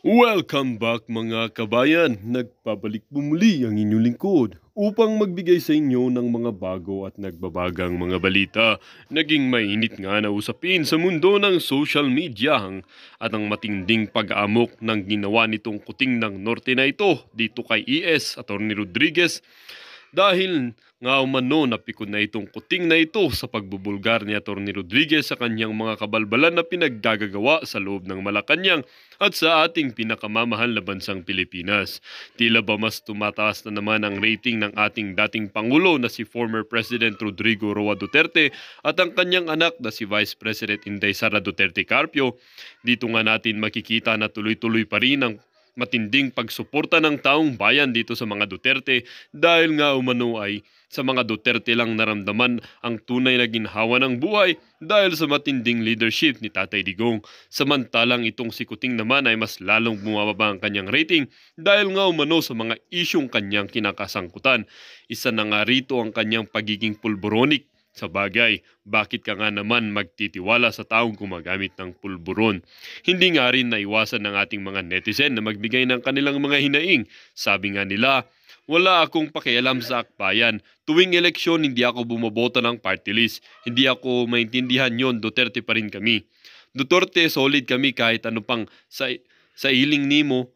Welcome back mga kabayan! Nagpabalik bumuli ang inyong lingkod upang magbigay sa inyo ng mga bago at nagbabagang mga balita. Naging mainit nga na usapin sa mundo ng social media at ang matinding pag-amok ng ginawa nitong kuting ng norte na ito dito kay ES, Atty. Rodriguez dahil nga umano napikon na itong kuting na ito sa pagbubulgar ni Atty. Rodriguez sa kanyang mga kabalbalan na pinagdagagawa sa loob ng Malacanang at sa ating pinakamamahal na bansang Pilipinas. Tila ba mas tumataas na naman ang rating ng ating dating Pangulo na si former President Rodrigo Roa Duterte at ang kanyang anak na si Vice President Inday Sara Duterte Carpio. Dito nga natin makikita na tuloy-tuloy pa rin ang matinding pagsuporta ng taong bayan dito sa mga Duterte dahil nga umano ay sa mga Duterte lang naramdaman ang tunay na ginhawa ng buhay dahil sa matinding leadership ni Tatay Digong. Samantalang itong sikuting naman ay mas lalong bumababa ang kanyang rating dahil nga umano sa mga isyong kanyang kinakasangkutan. Isa na nga rito ang kanyang pagiging pulboronic sa bagay, bakit ka nga naman magtitiwala sa taong gumagamit ng pulburon? Hindi nga rin naiwasan ng ating mga netizen na magbigay ng kanilang mga hinaing. Sabi nga nila, wala akong pakialam sa akbayan. Tuwing eleksyon, hindi ako bumoboto ng party list. Hindi ako maintindihan yon Duterte pa rin kami. Duterte, solid kami kahit ano pang sa, sa iling nimo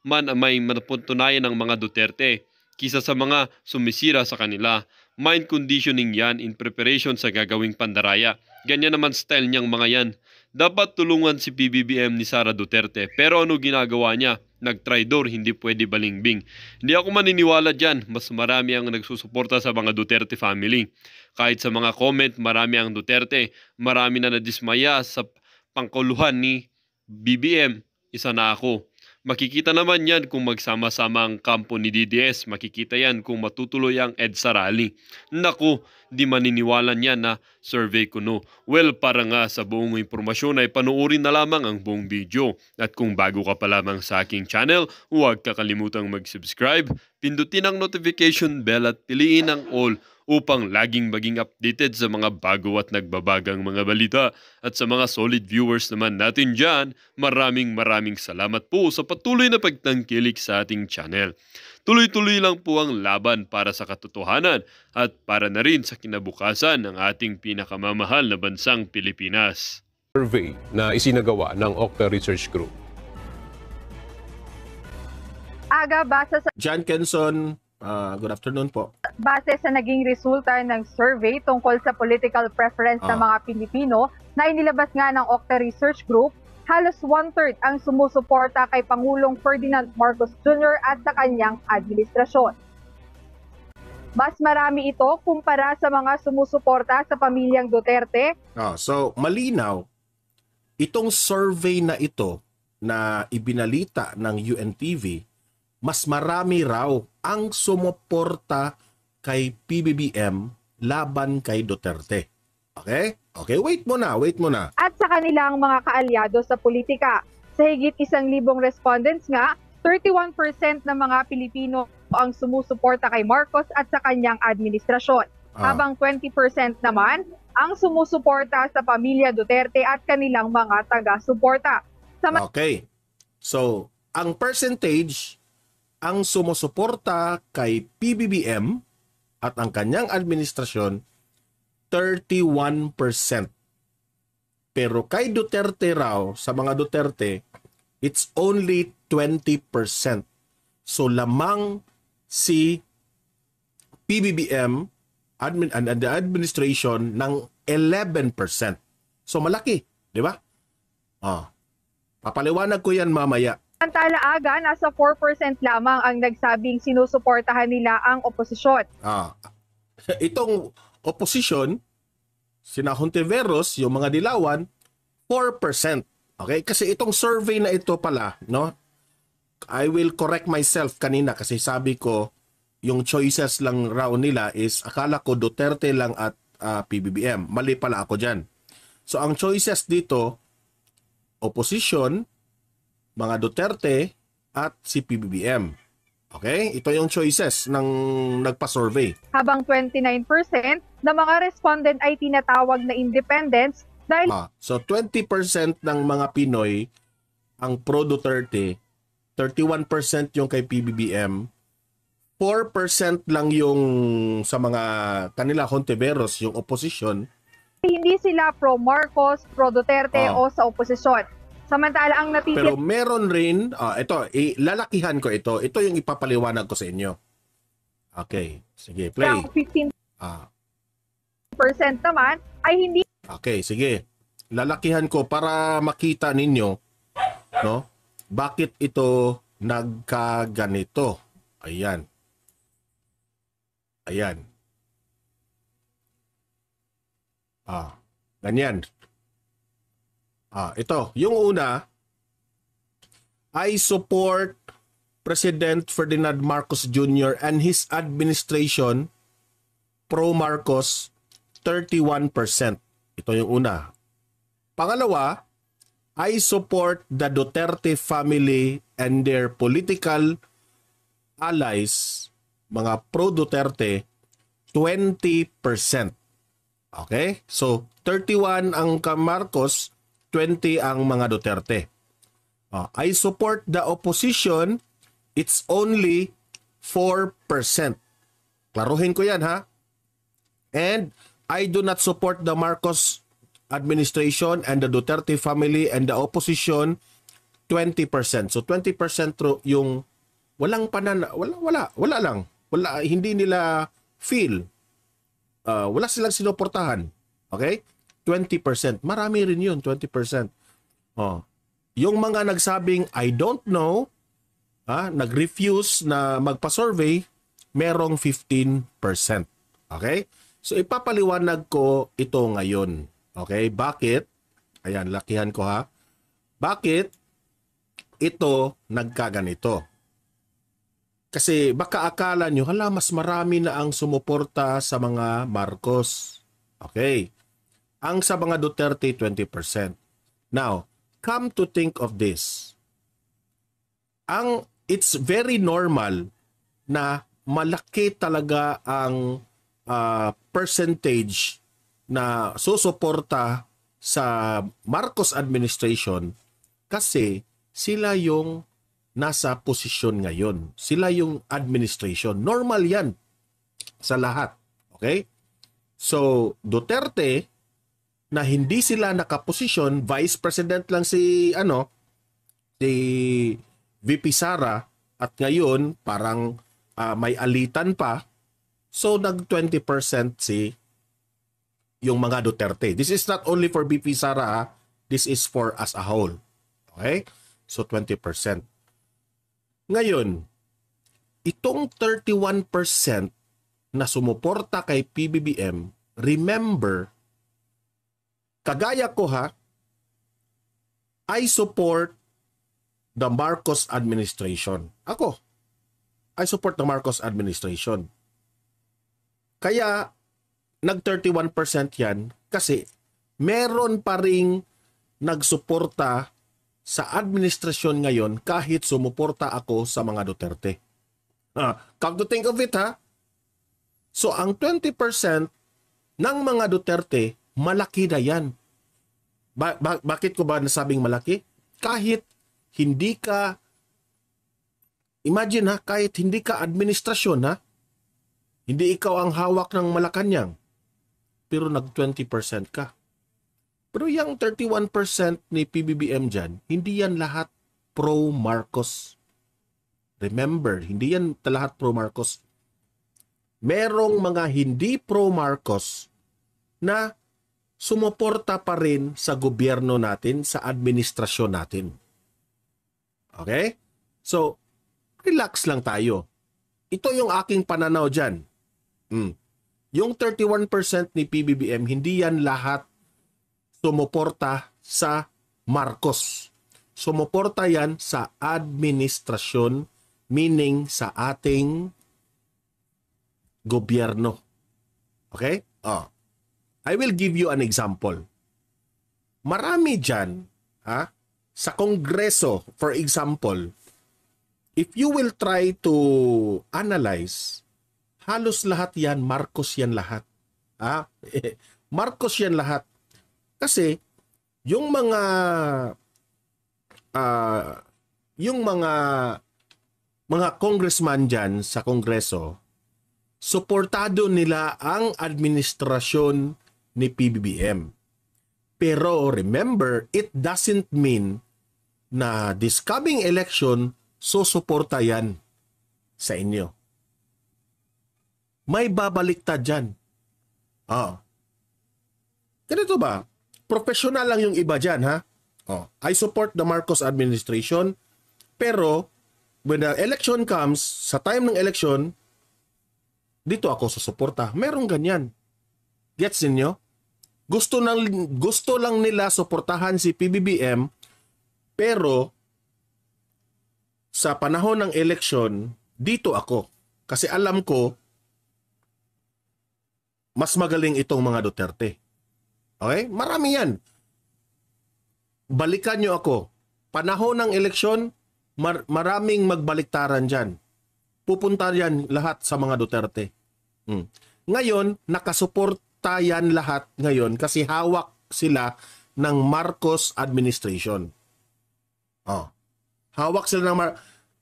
man may matutunayan ng mga Duterte kisa sa mga sumisira sa kanila. Mind conditioning yan in preparation sa gagawing pandaraya. Ganyan naman style niyang mga yan. Dapat tulungan si PBBM ni Sara Duterte pero ano ginagawa niya? Nag-tridor, hindi pwede balingbing. Hindi ako maniniwala dyan, mas marami ang nagsusuporta sa mga Duterte family. Kahit sa mga comment, marami ang Duterte, marami na nadismaya sa pangkuluhan ni BBM, isa na ako. Makikita naman yan kung magsama-sama ang kampo ni DDS. Makikita yan kung matutuloy ang EDSA rally. Naku, di maniniwala niya na survey ko no. Well, para nga sa buong impormasyon ay panuorin na lamang ang buong video. At kung bago ka pa lamang sa aking channel, huwag kakalimutang mag-subscribe, pindutin ang notification bell at piliin ang all upang laging maging updated sa mga bago at nagbabagang mga balita. At sa mga solid viewers naman natin dyan, maraming maraming salamat po sa patuloy na pagtangkilik sa ating channel. Tuloy-tuloy lang po ang laban para sa katotohanan at para na rin sa kinabukasan ng ating pinakamamahal na bansang Pilipinas. Survey na isinagawa ng Octa Research Group. Aga basa sa John Kenson, Uh, good afternoon po. Base sa naging resulta ng survey tungkol sa political preference uh. ng ah. mga Pilipino na inilabas nga ng Okta Research Group, halos one-third ang sumusuporta kay Pangulong Ferdinand Marcos Jr. at sa kanyang administrasyon. Mas marami ito kumpara sa mga sumusuporta sa pamilyang Duterte. Oh, so malinaw, itong survey na ito na ibinalita ng UNTV mas marami raw ang sumuporta kay PBBM laban kay Duterte. Okay? Okay, wait mo na, wait mo na. At sa kanilang mga kaalyado sa politika, sa higit isang libong respondents nga, 31% ng mga Pilipino ang sumusuporta kay Marcos at sa kanyang administrasyon. Ah. Habang 20% naman ang sumusuporta sa pamilya Duterte at kanilang mga taga-suporta. Sa okay. So, ang percentage ang sumusuporta kay PBBM at ang kanyang administrasyon 31%. Pero kay Duterte raw, sa mga Duterte, it's only 20%. So lamang si PBBM admin and the administration ng 11%. So malaki, di ba? Ah. Papaliwanag ko 'yan mamaya Samantala aga, nasa 4% lamang ang nagsabing sinusuportahan nila ang oposisyon. Ah. Itong oposisyon, sina Hontiveros, yung mga dilawan, 4%. Okay? Kasi itong survey na ito pala, no? I will correct myself kanina kasi sabi ko yung choices lang raw nila is akala ko Duterte lang at uh, ah, PBBM. Mali pala ako diyan. So ang choices dito opposition, mga Duterte at si PBBM. Okay? Ito yung choices ng nagpa-survey. Habang 29% na mga respondent ay tinatawag na independents dahil... Ah, so 20% ng mga Pinoy ang pro-Duterte, 31% yung kay PBBM, 4% lang yung sa mga kanila Hontiveros, yung opposition. Hindi sila pro-Marcos, pro-Duterte ah. o sa opposition. Samantala ang natitin... Pero meron rin, uh, ito, lalakihan ko ito. Ito yung ipapaliwanag ko sa inyo. Okay, sige, play. Yung 15% ah. naman ay hindi... Okay, sige. Lalakihan ko para makita ninyo, no? Bakit ito nagkaganito? Ayan. Ayan. Ah, ganyan. Ah, ito, yung una, I support President Ferdinand Marcos Jr. and his administration pro Marcos 31%. Ito yung una. Pangalawa, I support the Duterte family and their political allies, mga pro-Duterte, 20%. Okay? So, 31 ang ka Marcos, 20 ang mga Duterte. Uh, I support the opposition. It's only 4%. Klaruhin ko yan ha. And I do not support the Marcos administration and the Duterte family and the opposition 20%. So 20% yung walang panan wala wala wala lang. Wala hindi nila feel. Uh, wala silang sinuportahan. Okay? 20%. Marami rin yun, 20%. Oh. Yung mga nagsabing, I don't know, ha, ah, nag-refuse na magpa-survey, merong 15%. Okay? So, ipapaliwanag ko ito ngayon. Okay? Bakit? Ayan, lakihan ko ha. Bakit ito nagkaganito? Kasi baka akala nyo, hala, mas marami na ang sumuporta sa mga Marcos. Okay. Ang sa mga Duterte, 20%. Now, come to think of this. Ang it's very normal na malaki talaga ang uh, percentage na susuporta sa Marcos administration kasi sila yung nasa posisyon ngayon. Sila yung administration. Normal yan sa lahat. Okay? So, Duterte, na hindi sila nakaposisyon, Vice President lang si ano si VP Sara at ngayon parang uh, may alitan pa. So nag 20% si yung mga Duterte. This is not only for VP Sara, ha? Ah. this is for as a whole. Okay? So 20%. Ngayon, itong 31% na sumuporta kay PBBM, remember Kagaya ko ha, I support the Marcos administration. Ako, I support the Marcos administration. Kaya, nag 31% yan kasi meron pa ring nagsuporta sa administrasyon ngayon kahit sumuporta ako sa mga Duterte. Uh, come to think of it ha, so ang 20% ng mga Duterte, malaki na yan. Ba- ba- bakit ko ba nasabing malaki? Kahit hindi ka Imagine ha, kahit hindi ka administrasyon ha, hindi ikaw ang hawak ng Malacanang, pero nag 20% ka. Pero yung 31% ni PBBM dyan, hindi yan lahat pro-Marcos. Remember, hindi yan lahat pro-Marcos. Merong mga hindi pro-Marcos na sumuporta pa rin sa gobyerno natin, sa administrasyon natin. Okay? So, relax lang tayo. Ito yung aking pananaw dyan. Mm. Yung 31% ni PBBM, hindi yan lahat sumuporta sa Marcos. Sumuporta yan sa administrasyon, meaning sa ating gobyerno. Okay? Oh. I will give you an example. Marami dyan, ha? Sa Kongreso, for example, if you will try to analyze, halos lahat yan, Marcos yan lahat. Ha? Marcos yan lahat. Kasi, yung mga uh, yung mga mga congressman dyan sa kongreso, suportado nila ang administrasyon ni PBBM. Pero remember, it doesn't mean na this coming election, susuporta yan sa inyo. May babaliktad dyan. Ah. Ganito ba? Professional lang yung iba dyan, ha? Oh, I support the Marcos administration, pero when the election comes, sa time ng election, dito ako susuporta. Merong ganyan. Gets ninyo? Gusto, ng, gusto lang nila suportahan si PBBM pero sa panahon ng eleksyon, dito ako. Kasi alam ko, mas magaling itong mga Duterte. Okay? Marami yan. Balikan nyo ako. Panahon ng eleksyon, mar- maraming magbaliktaran dyan. Pupunta yan lahat sa mga Duterte. Hmm. Ngayon, nakasupport tayan lahat ngayon kasi hawak sila ng Marcos administration. Oh. Hawak sila ng Mar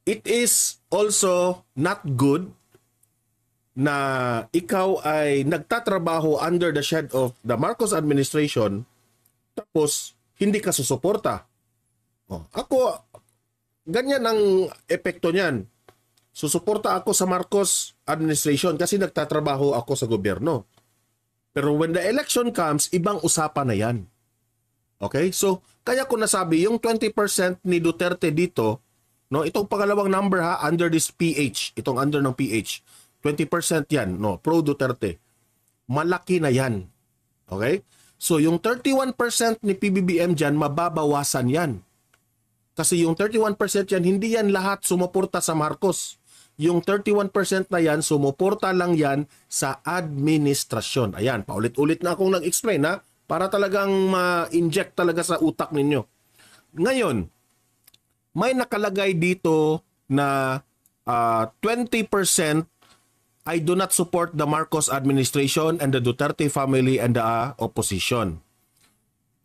It is also not good na ikaw ay nagtatrabaho under the shed of the Marcos administration tapos hindi ka susuporta. Oh. Ako, ganyan ang epekto niyan. Susuporta ako sa Marcos administration kasi nagtatrabaho ako sa gobyerno. Pero when the election comes, ibang usapan na yan. Okay? So, kaya ko nasabi, yung 20% ni Duterte dito, no, itong pangalawang number ha, under this PH, itong under ng PH, 20% yan, no, pro Duterte. Malaki na yan. Okay? So, yung 31% ni PBBM dyan, mababawasan yan. Kasi yung 31% yan, hindi yan lahat sumuporta sa Marcos yung 31% na yan, sumuporta lang yan sa administrasyon. Ayan, paulit-ulit na akong nag-explain ha, para talagang ma-inject talaga sa utak ninyo. Ngayon, may nakalagay dito na uh, ah, 20% I do not support the Marcos administration and the Duterte family and the uh, opposition.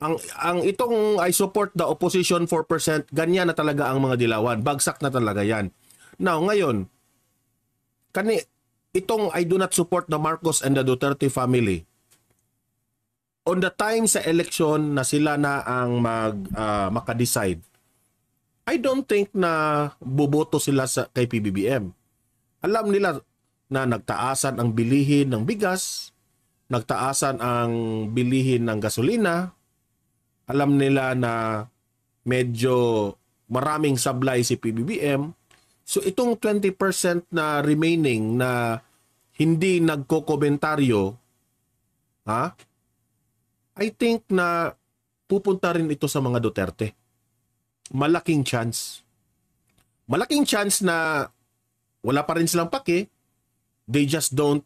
Ang ang itong I support the opposition 4%, ganyan na talaga ang mga dilawan. Bagsak na talaga 'yan. Now, ngayon, kani itong I do not support the Marcos and the Duterte family on the time sa election na sila na ang mag uh, maka-decide I don't think na boboto sila sa kay PBBM alam nila na nagtaasan ang bilihin ng bigas nagtaasan ang bilihin ng gasolina alam nila na medyo maraming supply si PBBM So itong 20% na remaining na hindi nagko-komentaryo, ha? I think na pupunta rin ito sa mga Duterte. Malaking chance. Malaking chance na wala pa rin silang pake. They just don't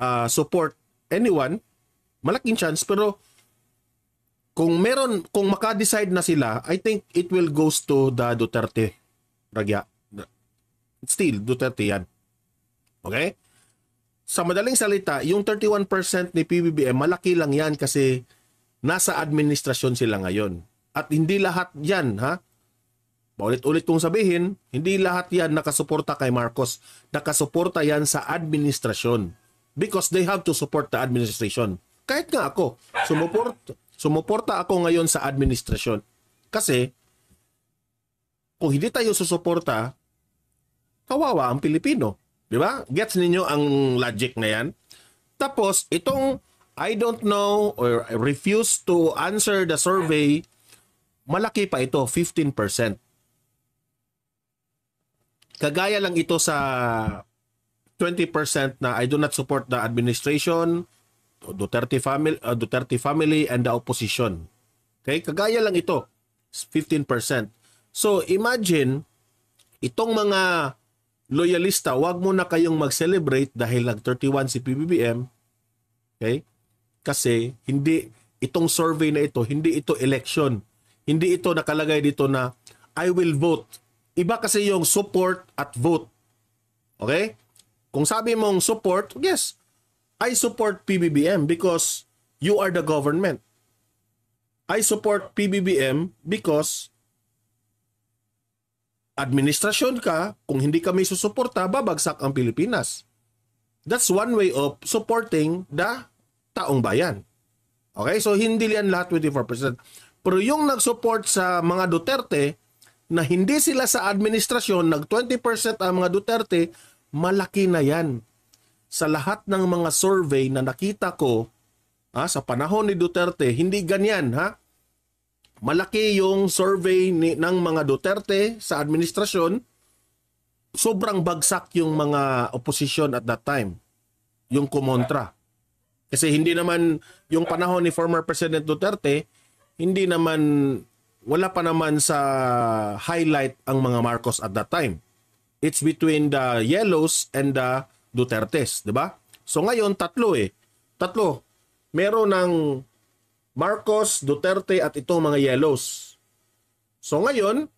uh, support anyone. Malaking chance pero kung meron kung maka-decide na sila, I think it will goes to the Duterte. Ragya. Still, Duterte yan. Okay? Sa madaling salita, yung 31% ni PBBM, malaki lang yan kasi nasa administrasyon sila ngayon. At hindi lahat yan, ha? Paulit-ulit kong sabihin, hindi lahat yan nakasuporta kay Marcos. Nakasuporta yan sa administrasyon. Because they have to support the administration. Kahit nga ako, sumuport, sumuporta ako ngayon sa administrasyon. Kasi, kung hindi tayo susuporta, Kawawa ang Pilipino. Di ba? Gets ninyo ang logic na yan? Tapos, itong I don't know or I refuse to answer the survey, malaki pa ito, 15%. Kagaya lang ito sa 20% na I do not support the administration, Duterte family, uh, Duterte family and the opposition. Okay? Kagaya lang ito, 15%. So imagine itong mga loyalista, huwag mo na kayong mag-celebrate dahil nag-31 si PBBM. Okay? Kasi hindi itong survey na ito, hindi ito election. Hindi ito nakalagay dito na I will vote. Iba kasi yung support at vote. Okay? Kung sabi mong support, yes, I support PBBM because you are the government. I support PBBM because administrasyon ka, kung hindi kami susuporta, babagsak ang Pilipinas. That's one way of supporting the taong bayan. Okay, so hindi yan lahat 24%. Pero yung nag-support sa mga Duterte, na hindi sila sa administrasyon, nag 20% ang mga Duterte, malaki na yan. Sa lahat ng mga survey na nakita ko, ah, sa panahon ni Duterte, hindi ganyan ha malaki yung survey ni, ng mga Duterte sa administrasyon, sobrang bagsak yung mga opposition at that time, yung kumontra. Kasi hindi naman yung panahon ni former President Duterte, hindi naman wala pa naman sa highlight ang mga Marcos at that time. It's between the yellows and the Dutertes, 'di ba? So ngayon tatlo eh. Tatlo. Meron ng Marcos, Duterte at itong mga yellows. So ngayon,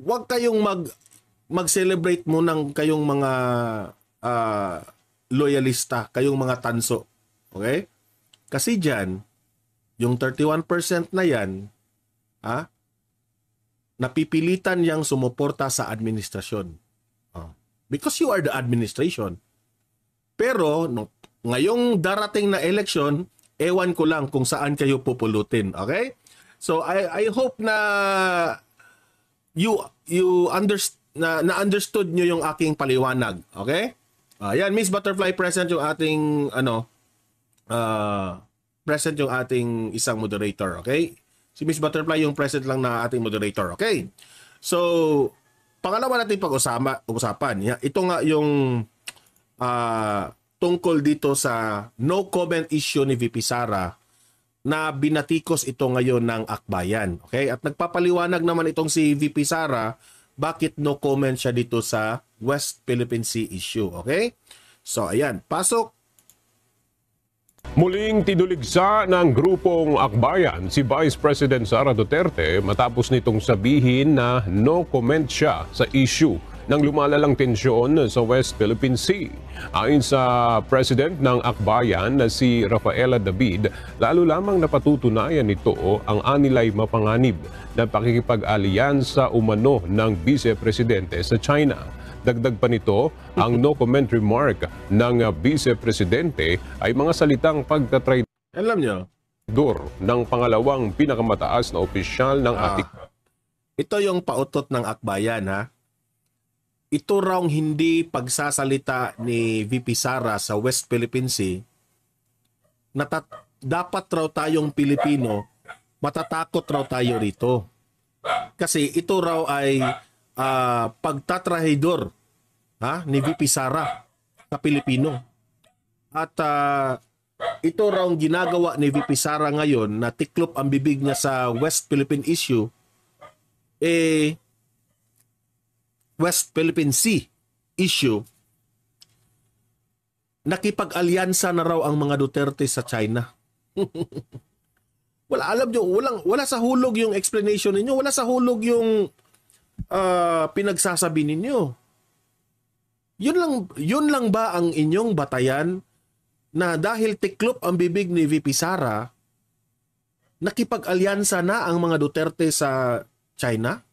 huwag kayong mag mag-celebrate mo ng kayong mga uh, loyalista, kayong mga tanso. Okay? Kasi diyan, yung 31% na yan, ha? Ah, napipilitan yang sumuporta sa administrasyon. Ah, because you are the administration. Pero no, ngayong darating na eleksyon, Ewan ko lang kung saan kayo pupulutin, okay? So I I hope na you you under na, na understood niyo yung aking paliwanag, okay? Ayan, ah, uh, Miss Butterfly present yung ating ano uh, present yung ating isang moderator, okay? Si Miss Butterfly yung present lang na ating moderator, okay? So, pangalawa natin pag-usama, usapan. Ito nga yung uh, tungkol dito sa no comment issue ni VP Sara na binatikos ito ngayon ng akbayan. Okay? At nagpapaliwanag naman itong si VP Sara bakit no comment siya dito sa West Philippine Sea issue. Okay? So ayan, pasok Muling tiduligsa ng grupong Akbayan si Vice President Sara Duterte matapos nitong sabihin na no comment siya sa issue ng lumalalang tensyon sa West Philippine Sea. Ayon sa President ng Akbayan na si Rafaela David, lalo lamang napatutunayan nito ang anilay mapanganib na pakikipag-aliyansa umano ng Vice Presidente sa China. Dagdag pa nito, ang no comment remark ng Vice Presidente ay mga salitang pagtatry Alam niyo, door ng pangalawang pinakamataas na opisyal ng ating... Ah, ito yung pautot ng akbayan ha ito raw hindi pagsasalita ni VP Sara sa West Philippine Sea na dapat raw tayong Pilipino matatakot raw tayo rito. Kasi ito raw ay uh, ah, pagtatrahidor ha, ni VP Sara sa Pilipino. At uh, ito raw ang ginagawa ni VP Sara ngayon na tiklop ang bibig niya sa West Philippine issue eh West Philippine Sea issue, nakipag-alyansa na raw ang mga Duterte sa China. wala alam nyo, walang, wala sa hulog yung explanation ninyo, wala sa hulog yung uh, pinagsasabi ninyo. Yun lang, yun lang ba ang inyong batayan na dahil tiklop ang bibig ni VP Sara, nakipag-alyansa na ang mga Duterte sa China?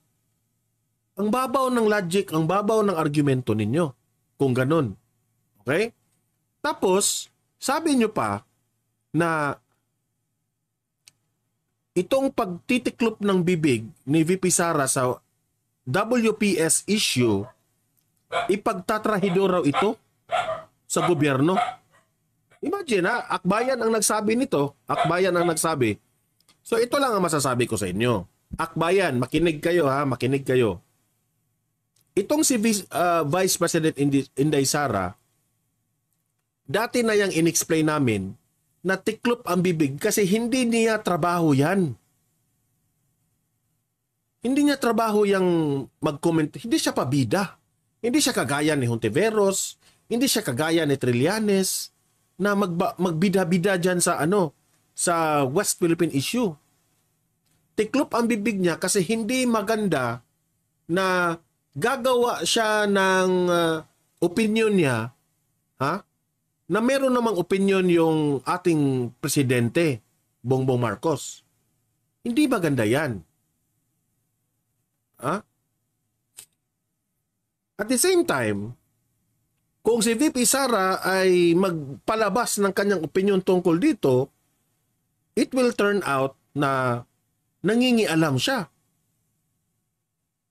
Ang babaw ng logic, ang babaw ng argumento ninyo. Kung ganun. Okay? Tapos, sabi nyo pa na itong pagtitiklop ng bibig ni VP Sara sa WPS issue, ipagtatrahido raw ito sa gobyerno. Imagine ha, akbayan ang nagsabi nito, akbayan ang nagsabi. So ito lang ang masasabi ko sa inyo. Akbayan, makinig kayo ha, makinig kayo. Itong si uh, Vice President Inday Sara, dati na yang inexplain namin na tiklop ang bibig kasi hindi niya trabaho yan. Hindi niya trabaho yung mag-comment. Hindi siya pabida. Hindi siya kagaya ni Hontiveros. Hindi siya kagaya ni Trillanes na magba- magbida-bida dyan sa ano sa West Philippine issue. Tiklop ang bibig niya kasi hindi maganda na gagawa siya ng uh, opinion niya, ha? Na meron namang opinion yung ating presidente, Bongbong Marcos. Hindi maganda yan. Ha? At the same time, kung si VP Sara ay magpalabas ng kanyang opinion tungkol dito, it will turn out na nangingialam siya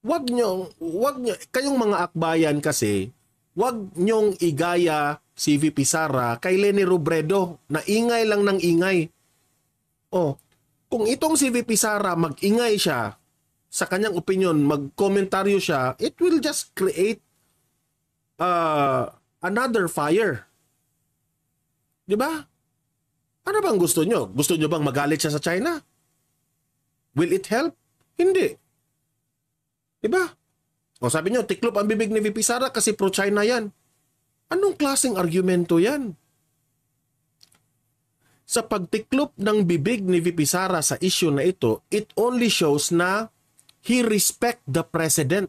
wag nyo, wag nyo, kayong mga akbayan kasi, wag nyong igaya si VP Sara kay Lenny Robredo na ingay lang ng ingay. Oh, kung itong si VP Sara mag-ingay siya sa kanyang opinion, mag-komentaryo siya, it will just create uh, another fire. 'Di ba? Ano bang gusto nyo? Gusto nyo bang magalit siya sa China? Will it help? Hindi. Diba? O sabi niyo, tiklop ang bibig ni VP Sara kasi pro-China yan. Anong klaseng argumento yan? Sa pagtiklop ng bibig ni VP Sara sa issue na ito, it only shows na he respect the president.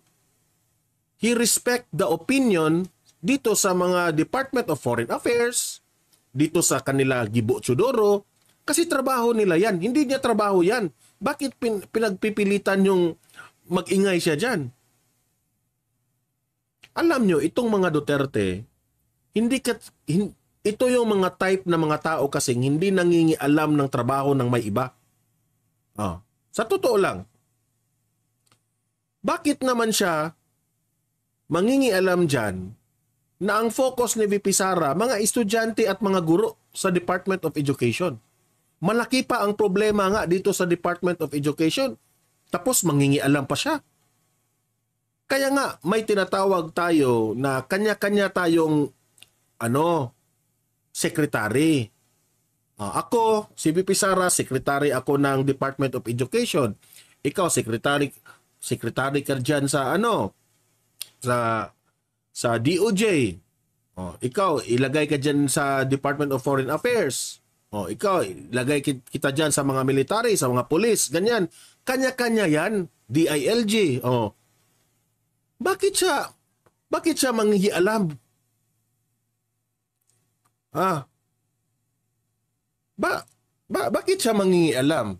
He respect the opinion dito sa mga Department of Foreign Affairs, dito sa kanila Gibo Chudoro, kasi trabaho nila yan. Hindi niya trabaho yan. Bakit pin- pinagpipilitan yung mag-ingay siya dyan. Alam nyo, itong mga Duterte, hindi kat, hin, ito yung mga type na mga tao kasing hindi nangingialam ng trabaho ng may iba. Oh, sa totoo lang, bakit naman siya mangingialam dyan na ang focus ni VP Sara, mga estudyante at mga guro sa Department of Education? Malaki pa ang problema nga dito sa Department of Education tapos mangingialam pa siya. Kaya nga, may tinatawag tayo na kanya-kanya tayong ano, secretary. Uh, ako, si BP Sara, secretary ako ng Department of Education. Ikaw, secretary, secretary ka dyan sa ano, sa, sa DOJ. Oh, ikaw, ilagay ka dyan sa Department of Foreign Affairs. Oh, ikaw, ilagay kita dyan sa mga military, sa mga police, ganyan. Kanya-kanya yan, DILG. Oh. Bakit siya, bakit siya manghialam? Ah. Ba, ba, bakit siya mangingialam?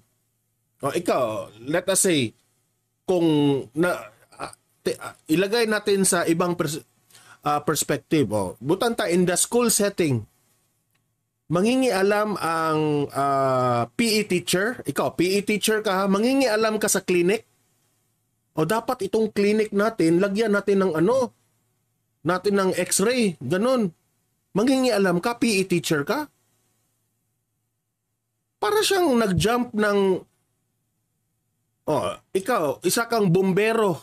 O oh, ikaw, let us say, kung na, ah, ah, ilagay natin sa ibang pers- uh, perspective, oh, Butanta, in the school setting, mangingialam ang uh, ah, PE teacher, ikaw PE teacher ka, mangingialam ka sa clinic. O dapat itong clinic natin, lagyan natin ng ano, natin ng x-ray, ganun. Mangingialam ka, PE teacher ka. Para siyang nag-jump ng Oh, ikaw, isa kang bombero.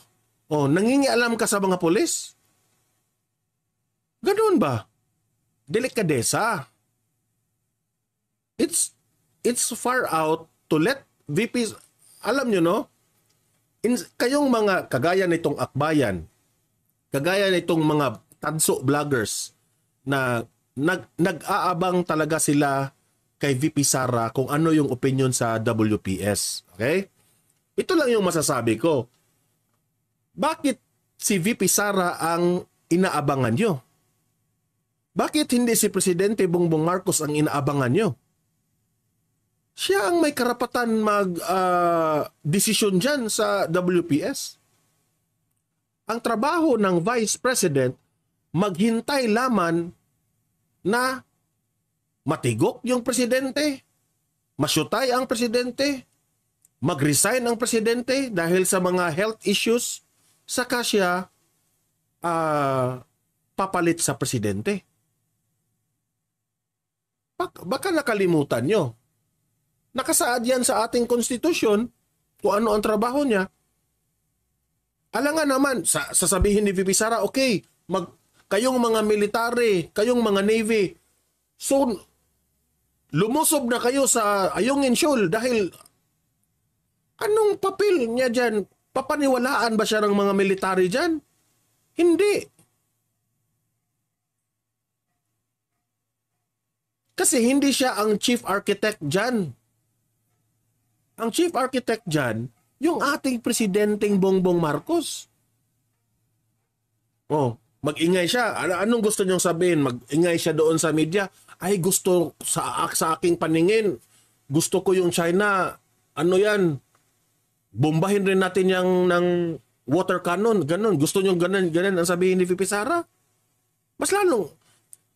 Oh, nangingialam ka sa mga pulis? Ganun ba? Delikadesa. It's it's far out to let VPs alam nyo no in, kayong mga kagaya nitong akbayan kagaya nitong mga tadso vloggers na nag, nag-aabang talaga sila kay VP Sara kung ano yung opinion sa WPS okay ito lang yung masasabi ko bakit si VP Sara ang inaabangan nyo bakit hindi si Presidente Bongbong Marcos ang inaabangan nyo? siya ang may karapatan mag uh, desisyon diyan sa WPS. Ang trabaho ng Vice President maghintay laman na matigok yung presidente, masyutay ang presidente, magresign ang presidente dahil sa mga health issues, sa siya uh, papalit sa presidente. Bak- baka nakalimutan nyo Nakasaad yan sa ating konstitusyon kung ano ang trabaho niya. Alangan naman, sa, sasabihin ni VP Sara, okay, mag, kayong mga military, kayong mga navy, so lumusob na kayo sa Ayungin Shoal dahil anong papel niya dyan? Papaniwalaan ba siya ng mga military dyan? Hindi. Kasi hindi siya ang chief architect dyan. Ang chief architect dyan, yung oh. ating presidenteng Bongbong Marcos. Oh, mag-ingay siya. Ano, anong gusto niyong sabihin? Mag-ingay siya doon sa media. Ay, gusto sa, sa aking paningin. Gusto ko yung China. Ano yan? Bombahin rin natin yang ng water cannon. ganun. Gusto niyong ganun, ganun ang sabihin ni VP Sara? Mas lalo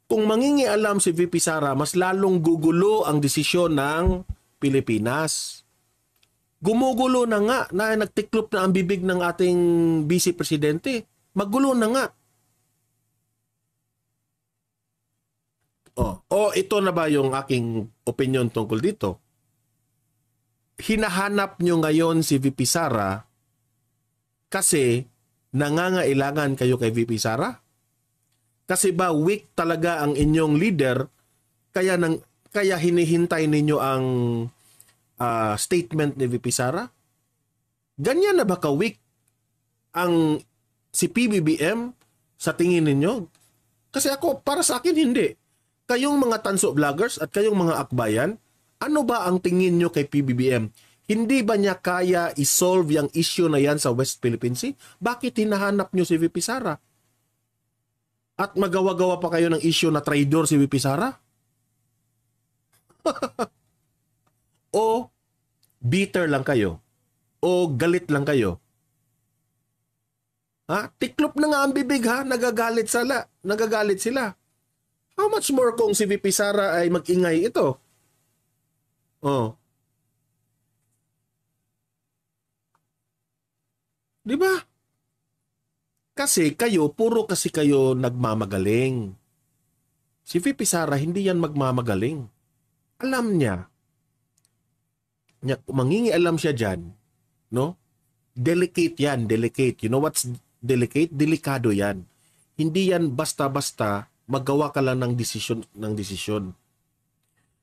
kung mangingi alam si VP Sara, mas lalong gugulo ang desisyon ng Pilipinas gumugulo na nga na nagtiklop na ang bibig ng ating vice presidente. Magulo na nga. Oh, oh ito na ba yung aking opinion tungkol dito? Hinahanap nyo ngayon si VP Sara kasi nangangailangan kayo kay VP Sara? Kasi ba weak talaga ang inyong leader kaya nang kaya hinihintay ninyo ang uh, statement ni VP Sara? Ganyan na ba ka-weak ang si PBBM sa tingin ninyo? Kasi ako, para sa akin, hindi. Kayong mga tanso vloggers at kayong mga akbayan, ano ba ang tingin nyo kay PBBM? Hindi ba niya kaya isolve yung issue na yan sa West Philippine Sea? Bakit hinahanap nyo si VP Sara? At magawa-gawa pa kayo ng issue na traitor si VP Sara? o bitter lang kayo o galit lang kayo. Ha? Tiklop na nga ang bibig ha, nagagalit sila, nagagalit sila. How much more kung si VP Sara ay magingay ito? Oh. 'Di ba? Kasi kayo, puro kasi kayo nagmamagaling. Si VP Sara hindi yan magmamagaling. Alam niya niya, mangingialam siya dyan, no? Delicate yan, delicate. You know what's delicate? Delikado yan. Hindi yan basta-basta magawa ka lang ng decision ng decision.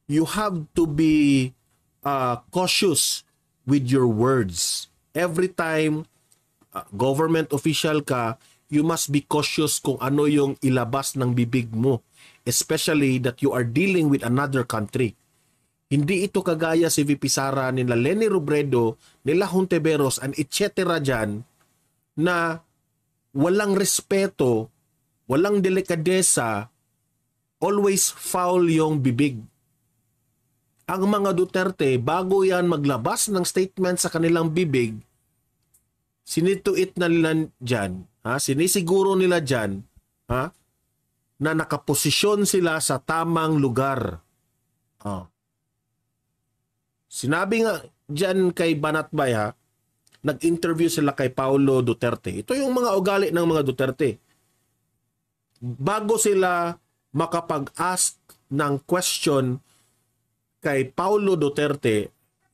You have to be uh, cautious with your words. Every time uh, government official ka, you must be cautious kung ano yung ilabas ng bibig mo, especially that you are dealing with another country. Hindi ito kagaya si VP Sara, nila Lenny Robredo, nila Honteveros, and etc. dyan na walang respeto, walang delikadesa, always foul yung bibig. Ang mga Duterte, bago yan maglabas ng statement sa kanilang bibig, sinituit na nila dyan, ha? sinisiguro nila dyan, ha? na nakaposisyon sila sa tamang lugar. Oh. Sinabi nga dyan kay Banatbay ha, nag-interview sila kay Paulo Duterte. Ito yung mga ugali ng mga Duterte. Bago sila makapag-ask ng question kay Paulo Duterte,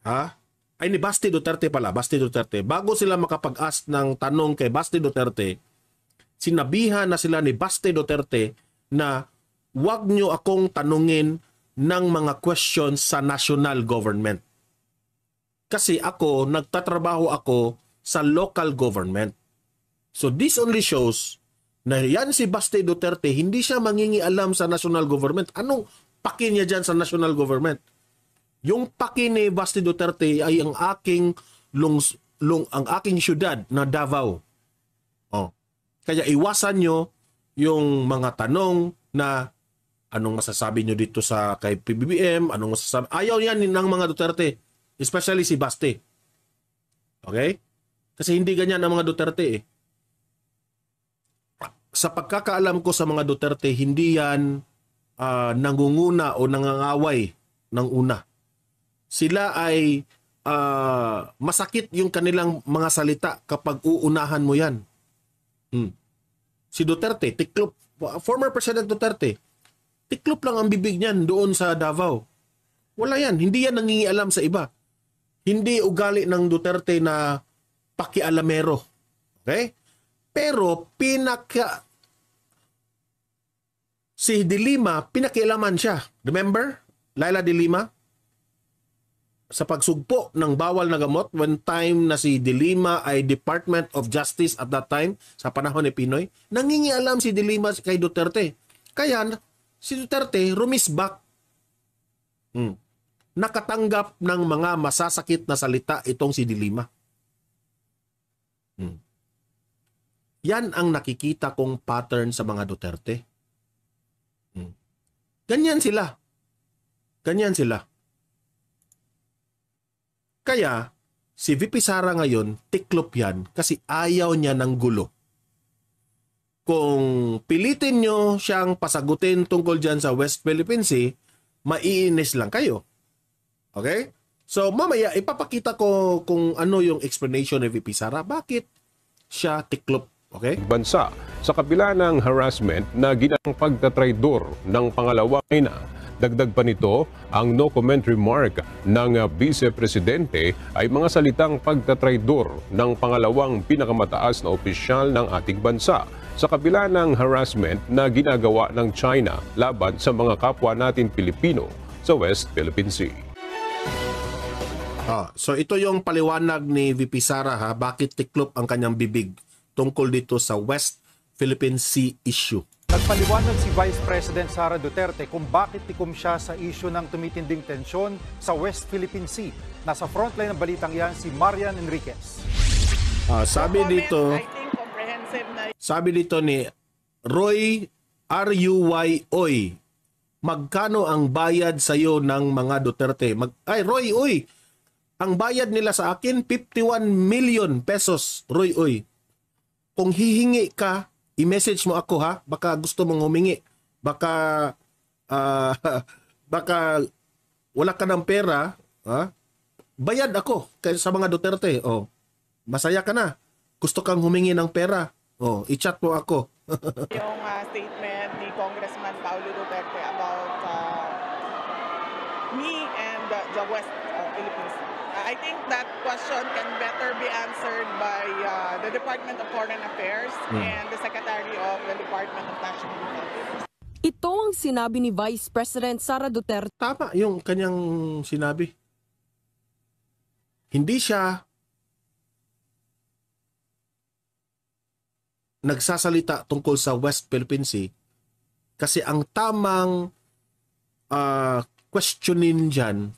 ha? Ay ni Basti Duterte pala, Basti Duterte. Bago sila makapag-ask ng tanong kay Basti Duterte, sinabihan na sila ni Basti Duterte na wag nyo akong tanungin ng mga questions sa national government. Kasi ako, nagtatrabaho ako sa local government. So this only shows na yan si Baste Duterte, hindi siya mangingialam sa national government. Anong paki niya dyan sa national government? Yung paki ni Baste Duterte ay ang aking lungs, lung, ang aking syudad na Davao. Oh. Kaya iwasan nyo yung mga tanong na anong masasabi nyo dito sa kay PBBM, anong masasabi. Ayaw yan ng mga Duterte. Especially si Baste. Okay? Kasi hindi ganyan ang mga Duterte eh. Sa pagkakaalam ko sa mga Duterte, hindi yan uh, nangunguna o nangangaway ng una. Sila ay uh, masakit yung kanilang mga salita kapag uunahan mo yan. Hmm. Si Duterte, tiklop, former President Duterte, tiklop lang ang bibig niyan doon sa Davao. Wala yan. Hindi yan nangingialam sa iba. Hindi ugali ng Duterte na pakialamero. Okay? Pero pinaka si Dilima, pinakialaman siya. Remember? Laila Dilima? Sa pagsugpo ng bawal na gamot, when time na si Dilima ay Department of Justice at that time, sa panahon ni Pinoy, nangingialam si Dilima kay Duterte. Kaya si Duterte rumisbak. Hmm nakatanggap ng mga masasakit na salita itong si Dilima. Hmm. Yan ang nakikita kong pattern sa mga Duterte. Hmm. Ganyan sila. Ganyan sila. Kaya, si VP Sara ngayon, tiklop yan kasi ayaw niya ng gulo. Kung pilitin nyo siyang pasagutin tungkol dyan sa West Philippine Sea, maiinis lang kayo. Okay? So mamaya ipapakita ko kung ano yung explanation ni VP Sara bakit siya tiklop. Okay? Bansa sa kabila ng harassment na ginang pagtatraidor ng pangalawang na, Dagdag pa nito, ang no comment remark ng Vice Presidente ay mga salitang pagtatraidor ng pangalawang pinakamataas na opisyal ng ating bansa sa kabila ng harassment na ginagawa ng China laban sa mga kapwa natin Pilipino sa West Philippine Sea. Ah, so ito yung paliwanag ni VP Sara ha, bakit tiklop ang kanyang bibig tungkol dito sa West Philippine Sea issue. Nagpaliwanag si Vice President Sara Duterte kung bakit tikom siya sa issue ng tumitinding tensyon sa West Philippine Sea. Nasa frontline ng balitang yan si Marian Enriquez. Ah, sabi dito, sabi dito ni Roy R-U-Y Oy, magkano ang bayad sa iyo ng mga Duterte? Mag, ay, Roy, oy, ang bayad nila sa akin, 51 million pesos, Roy Uy. Kung hihingi ka, i-message mo ako ha, baka gusto mong humingi. Baka, uh, baka wala ka ng pera, ha? bayad ako sa mga Duterte. Oh, masaya ka na. Gusto kang humingi ng pera. Oh, i-chat mo ako. yung uh, statement ni Congressman Paolo Duterte about uh, me and uh, the West I think that question can better be answered by uh, the Department of Foreign Affairs mm. and the Secretary of the Department of National Defense. Ito ang sinabi ni Vice President Sara Duterte. Tama yung kanyang sinabi. Hindi siya nagsasalita tungkol sa West Philippine Sea kasi ang tamang uh, questionin dyan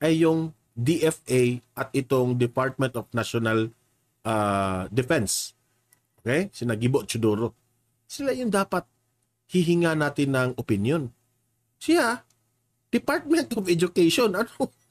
ay yung DFA at itong Department of National uh, Defense. Okay? Sina Gibo Chudoro. Sila yung dapat hihinga natin ng opinion. Siya, Department of Education, ano?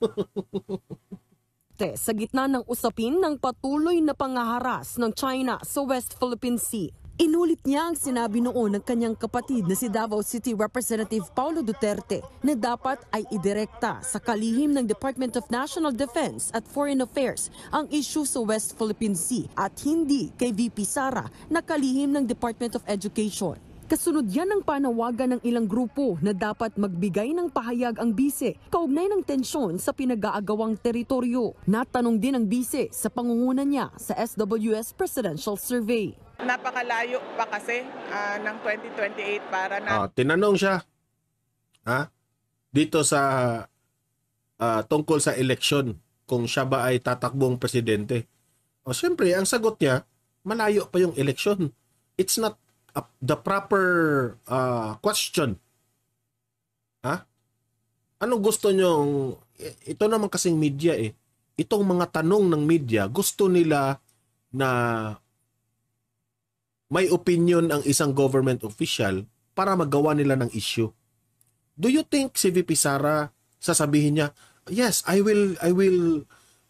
Sa gitna ng usapin ng patuloy na pangaharas ng China sa West Philippine Sea, Inulit niya ang sinabi noon ng kanyang kapatid na si Davao City Representative Paulo Duterte na dapat ay idirekta sa kalihim ng Department of National Defense at Foreign Affairs ang issue sa West Philippine Sea at hindi kay VP Sara na kalihim ng Department of Education. Kasunod yan ng panawagan ng ilang grupo na dapat magbigay ng pahayag ang bise kaugnay ng tensyon sa pinag-aagawang teritoryo. Natanong din ang bise sa pangunguna niya sa SWS Presidential Survey. Napakalayo pa kasi uh, ng 2028 para na... Oh, tinanong siya ha? Ah, dito sa uh, tungkol sa eleksyon kung siya ba ay tatakbong presidente. O siyempre, ang sagot niya, malayo pa yung eleksyon. It's not uh, the proper uh, question. Ha? Ano gusto nyo? Ito naman kasing media eh. Itong mga tanong ng media, gusto nila na may opinion ang isang government official para magawa nila ng issue. Do you think si VP Sara sasabihin niya, "Yes, I will I will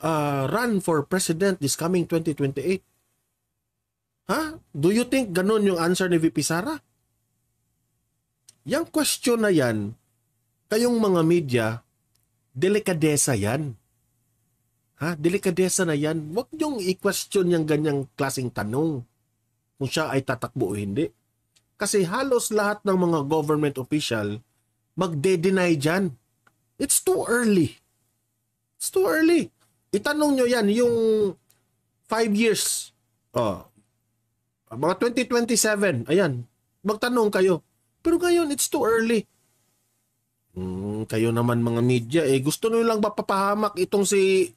uh, run for president this coming 2028." Ha? Do you think ganun yung answer ni VP Sara? Yang question na yan, kayong mga media, delikadesa yan. Ha? Delikadesa na yan. Huwag niyong i-question yung ganyang klasing tanong kung siya ay tatakbo o hindi. Kasi halos lahat ng mga government official magde-deny dyan. It's too early. It's too early. Itanong nyo yan, yung 5 years. Oh, Ah, mga 2027, ayan, magtanong kayo. Pero ngayon, it's too early. Mm, kayo naman mga media, eh, gusto nyo lang mapapahamak itong si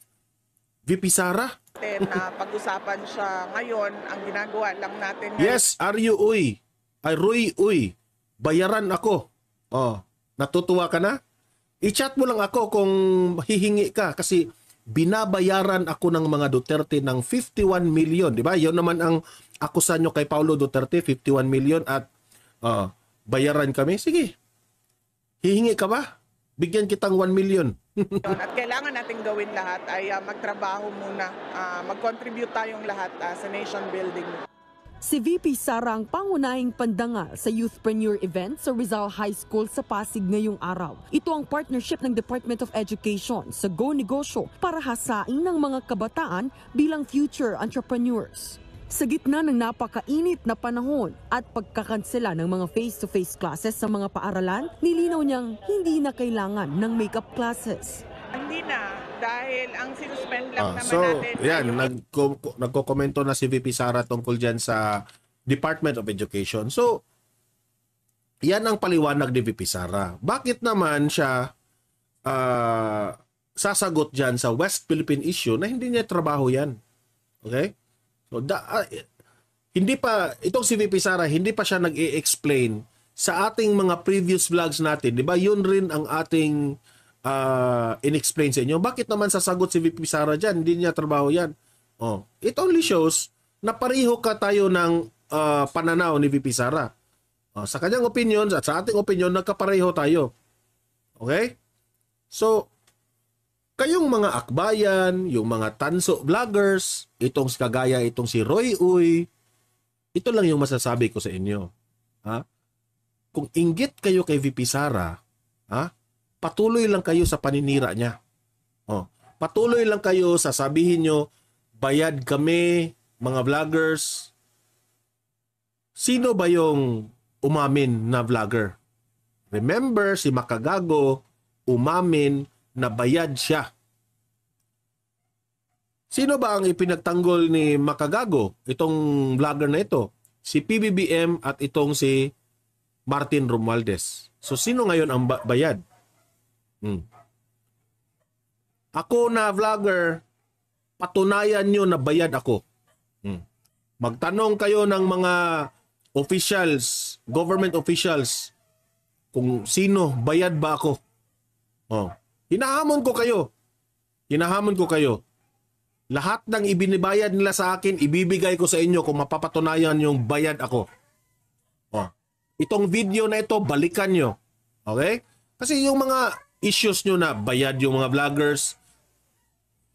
VP Sara? na ah, pag-usapan siya ngayon, ang ginagawa lang natin ngayon. Yes, Aryu Uy. Ay, Rui Uy. Bayaran ako. Oh, natutuwa ka na? I-chat mo lang ako kung hihingi ka kasi binabayaran ako ng mga Duterte ng 51 million, di ba? Yon naman ang akusa nyo kay Paulo Duterte, 51 million at uh, bayaran kami. Sige, hihingi ka ba? Bigyan kitang 1 million. at kailangan nating gawin lahat ay uh, magtrabaho muna, uh, mag-contribute tayong lahat uh, sa nation building. Si VP Sara ang pangunahing pandangal sa Youthpreneur event sa Rizal High School sa Pasig ngayong araw. Ito ang partnership ng Department of Education sa Go Negosyo para hasain ng mga kabataan bilang future entrepreneurs. Sa gitna ng napakainit na panahon at pagkakansela ng mga face-to-face -face classes sa mga paaralan, nilinaw niyang hindi na kailangan ng makeup classes. Hindi na. Dahil ang sinuspend lang Ah, naman so, natin. yan, nagko, nagko-komento na si VP Sara tungkol dyan sa Department of Education. So, yan ang paliwanag ni VP Sara. Bakit naman siya ah, sasagot dyan sa West Philippine issue na hindi niya trabaho yan? Okay? So, da, ah, hindi pa, itong si VP Sara, hindi pa siya nag i explain sa ating mga previous vlogs natin. Di ba? Yun rin ang ating uh, inexplain sa inyo, bakit naman sasagot si VP Sara dyan? Hindi niya trabaho yan. Oh, it only shows na pareho ka tayo ng uh, pananaw ni VP Sara. Uh, sa kanyang opinion at sa ating opinion, nagkapareho tayo. Okay? So, kayong mga akbayan, yung mga tanso vloggers, itong kagaya itong si Roy Uy, ito lang yung masasabi ko sa inyo. Ha? Kung inggit kayo kay VP Sara, ha? patuloy lang kayo sa paninira niya. Oh, patuloy lang kayo sa sabihin nyo, bayad kami, mga vloggers. Sino ba yung umamin na vlogger? Remember, si Makagago umamin na bayad siya. Sino ba ang ipinagtanggol ni Makagago? Itong vlogger na ito. Si PBBM at itong si Martin Romualdez. So sino ngayon ang bayad? Hmm. Ako na vlogger, patunayan nyo na bayad ako. Mm. Magtanong kayo ng mga officials, government officials, kung sino, bayad ba ako? Oh. Hinahamon ko kayo. Hinahamon ko kayo. Lahat ng ibinibayad nila sa akin, ibibigay ko sa inyo kung mapapatunayan yung bayad ako. Oh. Itong video na ito, balikan nyo. Okay? Kasi yung mga issues nyo na bayad yung mga vloggers.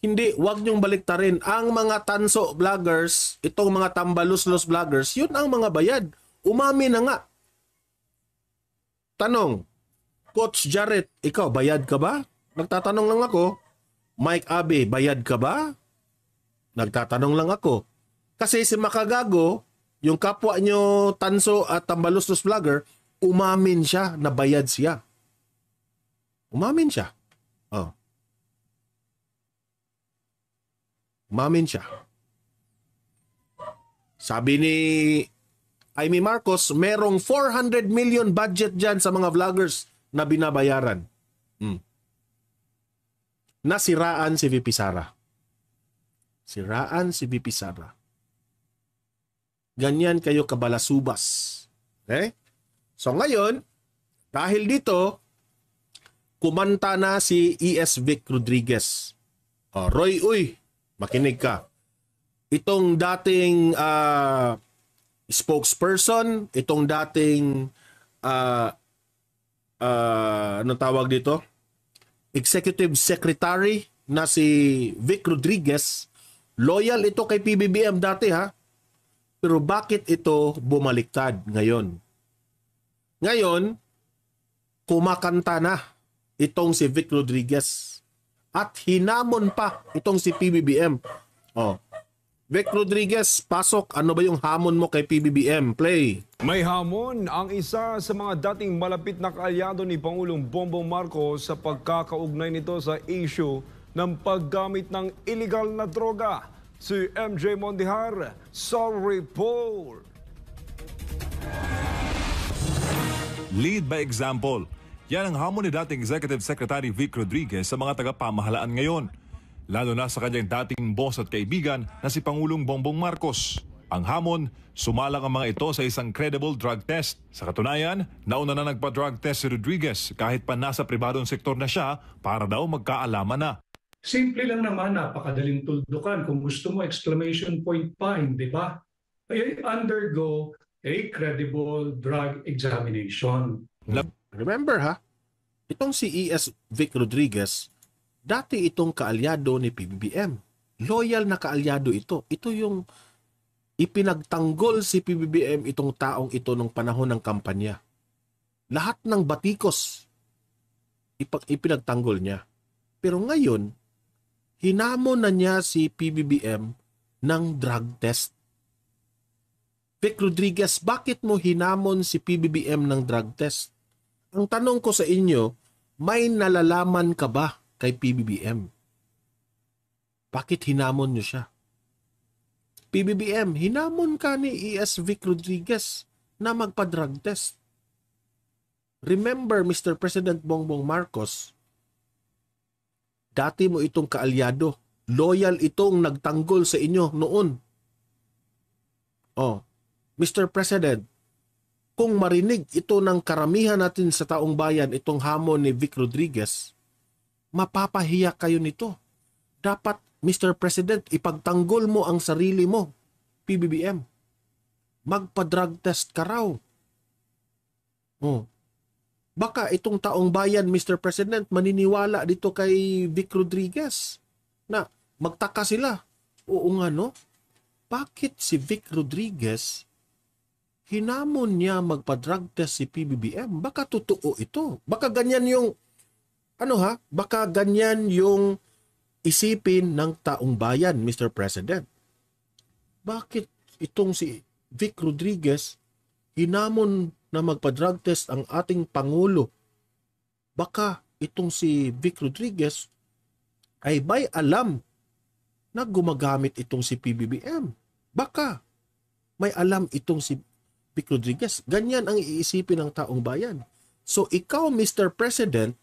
Hindi, wag nyong baliktarin. Ang mga tanso vloggers, itong mga tambaluslos vloggers, yun ang mga bayad. Umami na nga. Tanong, Coach Jarrett, ikaw bayad ka ba? Nagtatanong lang ako. Mike Abe, bayad ka ba? Nagtatanong lang ako. Kasi si Makagago, yung kapwa nyo tanso at tambaluslos vlogger, umamin siya na bayad siya. Umamin siya. Oh. Umamin siya. Sabi ni Amy Marcos, merong 400 million budget dyan sa mga vloggers na binabayaran. Hmm. Nasiraan si VP Sara. Siraan si VP Sara. Ganyan kayo kabalasubas. Okay? Eh? So ngayon, dahil dito, kumanta na si E.S. Vic Rodriguez. Uh, Roy Uy, makinig ka. Itong dating uh, spokesperson, itong dating uh, uh, ano tawag dito? Executive Secretary na si Vic Rodriguez. Loyal ito kay PBBM dati ha. Pero bakit ito bumaliktad ngayon? Ngayon, kumakanta na itong si Vic Rodriguez. At hinamon pa itong si PBBM. Oh. Vic Rodriguez, pasok. Ano ba yung hamon mo kay PBBM? Play. May hamon ang isa sa mga dating malapit na kaalyado ni Pangulong Bongbong Marcos sa pagkakaugnay nito sa issue ng paggamit ng illegal na droga. Si MJ Mondihar, sorry Paul. Lead by example. Yan ang hamon ni dating Executive Secretary Vic Rodriguez sa mga tagapamahalaan ngayon. Lalo na sa kanyang dating boss at kaibigan na si Pangulong Bongbong Marcos. Ang hamon, sumalang ang mga ito sa isang credible drug test. Sa katunayan, nauna na nagpa-drug test si Rodriguez kahit pa nasa pribadong sektor na siya para daw magkaalaman na. Simple lang naman, napakadaling tuldukan. Kung gusto mo, exclamation point pa, hindi ba? I undergo a credible drug examination. Lab- Remember ha, itong si E.S. Vic Rodriguez, dati itong kaalyado ni PBBM. Loyal na kaalyado ito. Ito yung ipinagtanggol si PBBM itong taong ito nung panahon ng kampanya. Lahat ng batikos ipag ipinagtanggol niya. Pero ngayon, hinamon na niya si PBBM ng drug test. Vic Rodriguez, bakit mo hinamon si PBBM ng drug test? Ang tanong ko sa inyo, may nalalaman ka ba kay PBBM? Bakit hinamon nyo siya? PBBM, hinamon ka ni E.S. Vic Rodriguez na magpa-drug test. Remember, Mr. President Bongbong Marcos, dati mo itong kaalyado. Loyal itong nagtanggol sa inyo noon. Oh, Mr. President, kung marinig ito ng karamihan natin sa taong bayan, itong hamon ni Vic Rodriguez, mapapahiya kayo nito. Dapat, Mr. President, ipagtanggol mo ang sarili mo, PBBM. Magpa-drug test ka raw. Oh. Baka itong taong bayan, Mr. President, maniniwala dito kay Vic Rodriguez na magtaka sila. Oo nga no? Bakit si Vic Rodriguez hinamon niya magpa-drug test si PBBM. Baka totoo ito. Baka ganyan yung, ano ha, baka ganyan yung isipin ng taong bayan, Mr. President. Bakit itong si Vic Rodriguez hinamon na magpa-drug test ang ating Pangulo? Baka itong si Vic Rodriguez ay by alam na gumagamit itong si PBBM. Baka may alam itong si Vic Rodriguez. Ganyan ang iisipin ng taong bayan. So ikaw, Mr. President,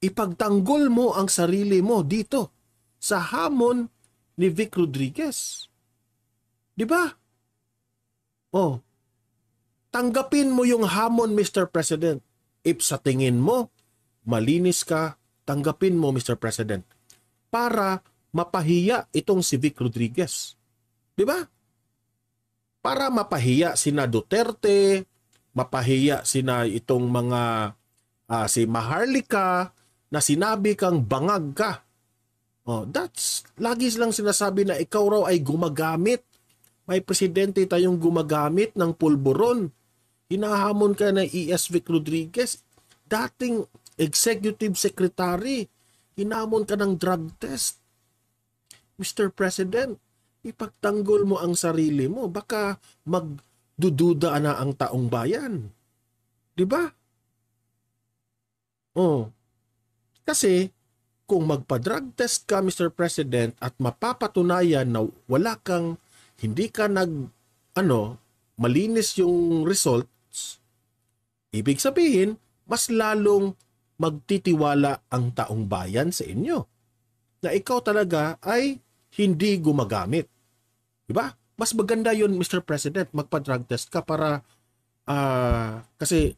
ipagtanggol mo ang sarili mo dito sa hamon ni Vic Rodriguez. 'Di ba? Oh. Tanggapin mo yung hamon, Mr. President. If sa tingin mo malinis ka, tanggapin mo, Mr. President, para mapahiya itong si Vic Rodriguez. 'Di ba? para mapahiya sina Duterte, mapahiya sina itong mga uh, si Maharlika na sinabi kang bangag ka. Oh, that's lagi lang sinasabi na ikaw raw ay gumagamit. May presidente tayong gumagamit ng pulburon. Hinahamon ka ng E.S. Rodriguez, dating executive secretary. Hinamon ka ng drug test. Mr. President, ipagtanggol mo ang sarili mo, baka magdududa na ang taong bayan. 'Di ba? Oh. Kasi kung magpa-drug test ka Mr. President at mapapatunayan na wala kang hindi ka nag ano, malinis yung results, ibig sabihin mas lalong magtitiwala ang taong bayan sa inyo na ikaw talaga ay hindi gumagamit. 'Di ba? Mas maganda 'yon, Mr. President, magpa-drug test ka para uh, kasi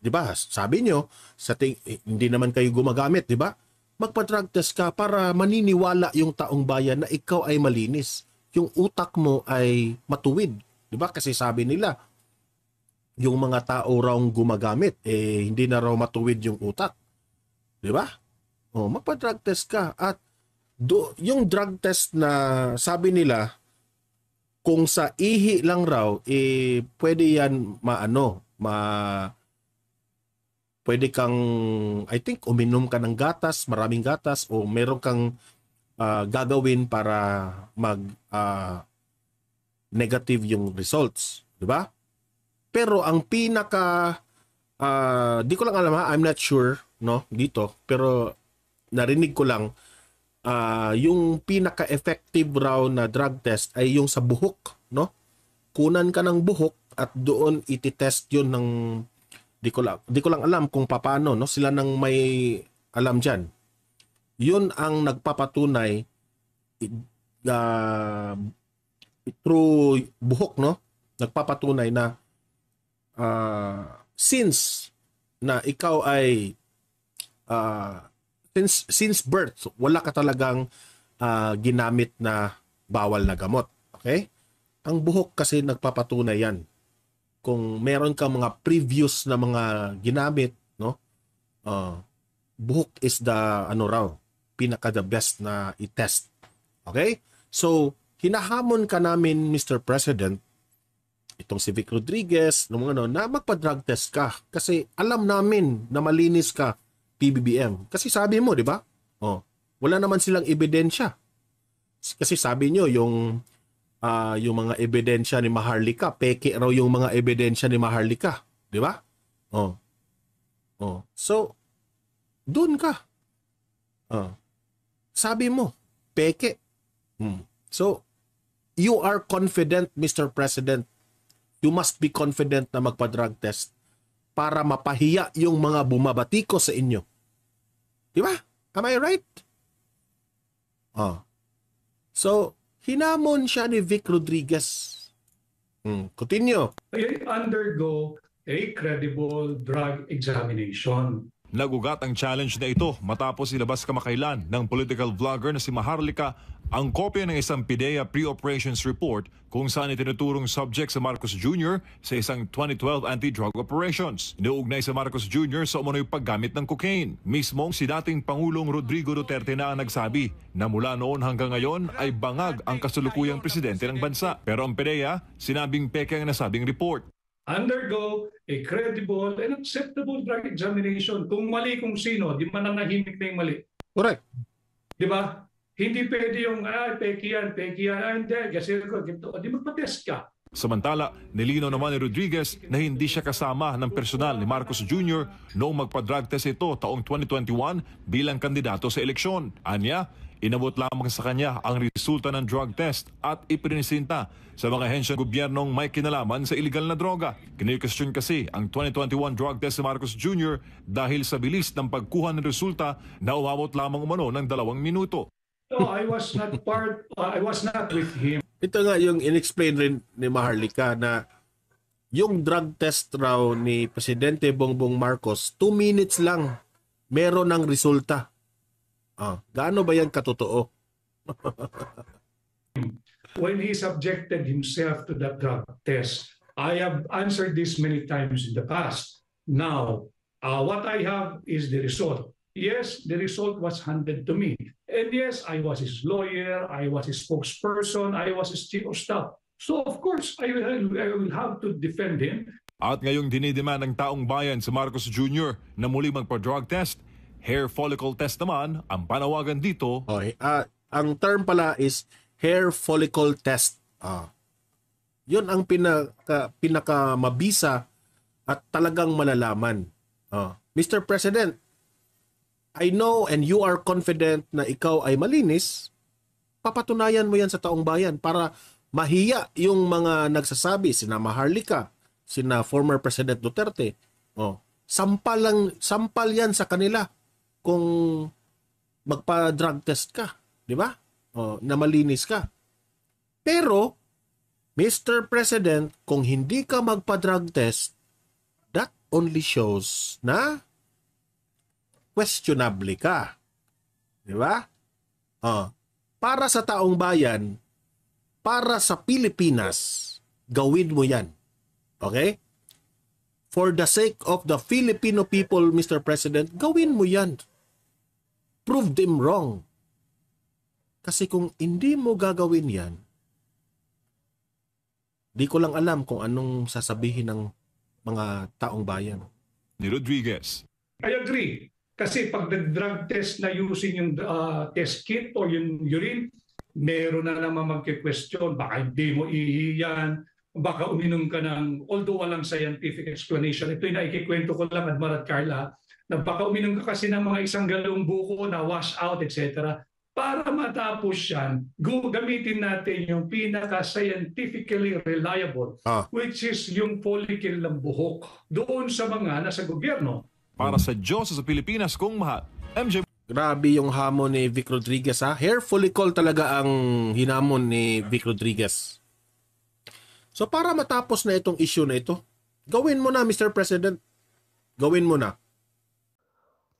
'di ba? Sabi niyo, sa ting- eh, hindi naman kayo gumagamit, 'di ba? Magpa-drug test ka para maniniwala yung taong bayan na ikaw ay malinis. Yung utak mo ay matuwid, 'di ba? Kasi sabi nila, yung mga tao raw gumagamit eh hindi na raw matuwid yung utak. 'Di ba? Oh, magpa-drug test ka at do, yung drug test na sabi nila kung sa ihi lang raw, eh, pwede yan maano, ma pwede kang I think uminom ka ng gatas, maraming gatas o meron kang uh, gagawin para mag uh, negative yung results, 'di ba? Pero ang pinaka uh, di ko lang alam ha, I'm not sure no dito, pero narinig ko lang uh, yung pinaka-effective raw na drug test ay yung sa buhok, no? Kunan ka ng buhok at doon iti-test yun ng di ko lang, di ko lang alam kung paano, no? Sila nang may alam diyan. Yun ang nagpapatunay uh, through buhok, no? Nagpapatunay na uh, since na ikaw ay uh, since since birth wala ka talagang uh, ginamit na bawal na gamot okay ang buhok kasi nagpapatunay yan kung meron ka mga previous na mga ginamit no uh, buhok is the ano raw pinaka the best na i-test okay so hinahamon ka namin Mr. President itong si Vic Rodriguez, nung ano, na magpa-drug test ka. Kasi alam namin na malinis ka. PBBM. Kasi sabi mo, di ba? Oh, wala naman silang ebidensya. Kasi sabi nyo, yung, uh, yung mga ebidensya ni Maharlika, peke raw yung mga ebidensya ni Maharlika. Di ba? Oh. Oh. So, doon ka. Oh. Sabi mo, peke. Hmm. So, you are confident, Mr. President. You must be confident na magpa-drug test para mapahiya yung mga bumabatiko sa inyo. Di ba? Am I right? Oh. So, hinamon siya ni Vic Rodriguez. Hmm. continue. They undergo a credible drug examination. Nagugat ang challenge na ito matapos ilabas kamakailan ng political vlogger na si Maharlika ang kopya ng isang PIDEA pre-operations report kung saan itinuturong subject sa Marcos Jr. sa isang 2012 anti-drug operations. Inuugnay sa Marcos Jr. sa umano'y paggamit ng cocaine. Mismong si dating Pangulong Rodrigo Duterte na ang nagsabi na mula noon hanggang ngayon ay bangag ang kasalukuyang presidente ng bansa. Pero ang PIDEA, sinabing peke ang nasabing report undergo a credible and acceptable drug examination. Kung mali kung sino, di man mananahimik na yung mali. Correct. Di ba? Hindi pwede yung, ah, peki yan, peki yan, ah, hindi, gasir ko, ganito. di magpatest ka. Samantala, nilino naman ni Rodriguez na hindi siya kasama ng personal ni Marcos Jr. noong magpa-drug test ito taong 2021 bilang kandidato sa eleksyon. Anya, inabot lamang sa kanya ang resulta ng drug test at iprinisenta sa mga hensyang gobyernong may kinalaman sa ilegal na droga. Kinirkestyon kasi ang 2021 drug test ni Marcos Jr. dahil sa bilis ng pagkuha ng resulta na umabot lamang umano ng dalawang minuto. No, I was not part, uh, I was not with him. Ito nga yung inexplain rin ni Maharlika na yung drug test raw ni Presidente Bongbong Marcos, 2 minutes lang meron ng resulta. Ah, gaano ba yan katotoo? When he subjected himself to that drug test, I have answered this many times in the past. Now, uh, what I have is the result. Yes, the result was handed to me. And yes, I was his lawyer, I was his spokesperson, I was his chief of staff. So of course, I will, I will have to defend him. At ngayong dinidemand ng taong bayan si Marcos Jr. na muli magpa-drug test, hair follicle test naman ang panawagan dito. Okay, uh, ang term pala is hair follicle test. Uh, yun ang pinaka, pinaka mabisa at talagang malalaman. Uh, ah, Mr. President, I know and you are confident na ikaw ay malinis, papatunayan mo yan sa taong bayan para mahiya yung mga nagsasabi, sina Maharlika, sina former President Duterte. Oh, sampal, lang, sampal yan sa kanila kung magpa-drug test ka, di ba? Oh, na malinis ka. Pero, Mr. President, kung hindi ka magpa-drug test, that only shows na questionable ka. Di ba? Uh, para sa taong bayan, para sa Pilipinas, gawin mo yan. Okay? For the sake of the Filipino people, Mr. President, gawin mo yan. Prove them wrong. Kasi kung hindi mo gagawin yan, di ko lang alam kung anong sasabihin ng mga taong bayan. Ni Rodriguez. I agree. Kasi pag nag-drug test na using yung uh, test kit o yung urine, meron na naman magkikwestiyon, baka hindi mo ihiyan, baka uminom ka ng, although walang scientific explanation, ito yung nakikikwento ko lang, at Carla, na baka uminom ka kasi ng mga isang galong buko na wash out, etc. Para matapos yan, gamitin natin yung pinaka-scientifically reliable, ah. which is yung follicle ng buhok doon sa mga nasa gobyerno para sa Diyos sa Pilipinas kong mahal. MJ Grabe yung hamon ni Vic Rodriguez ha. Hair follicle talaga ang hinamon ni Vic Rodriguez. So para matapos na itong issue na ito, gawin mo na Mr. President. Gawin mo na.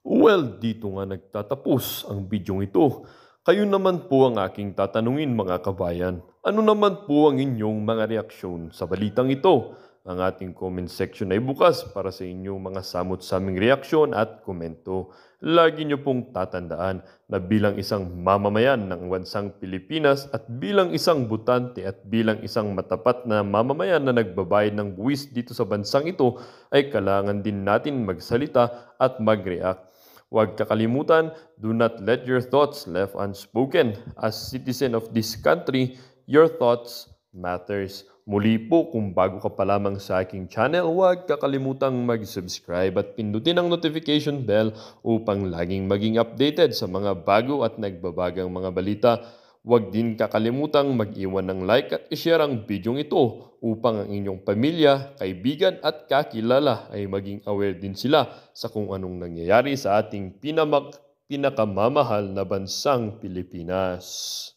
Well, dito nga nagtatapos ang bidyong ito. Kayo naman po ang aking tatanungin mga kabayan. Ano naman po ang inyong mga reaksyon sa balitang ito? ang ating comment section ay bukas para sa inyong mga samot sa aming reaksyon at komento. Lagi niyo pong tatandaan na bilang isang mamamayan ng wansang Pilipinas at bilang isang butante at bilang isang matapat na mamamayan na nagbabayad ng buwis dito sa bansang ito ay kailangan din natin magsalita at mag-react. Huwag kakalimutan, do not let your thoughts left unspoken. As citizen of this country, your thoughts matters. Muli po kung bago ka pa lamang sa aking channel, huwag kakalimutang mag-subscribe at pindutin ang notification bell upang laging maging updated sa mga bago at nagbabagang mga balita. Huwag din kakalimutang mag-iwan ng like at ishare ang bidyong ito upang ang inyong pamilya, kaibigan at kakilala ay maging aware din sila sa kung anong nangyayari sa ating pinamak pinakamamahal na bansang Pilipinas.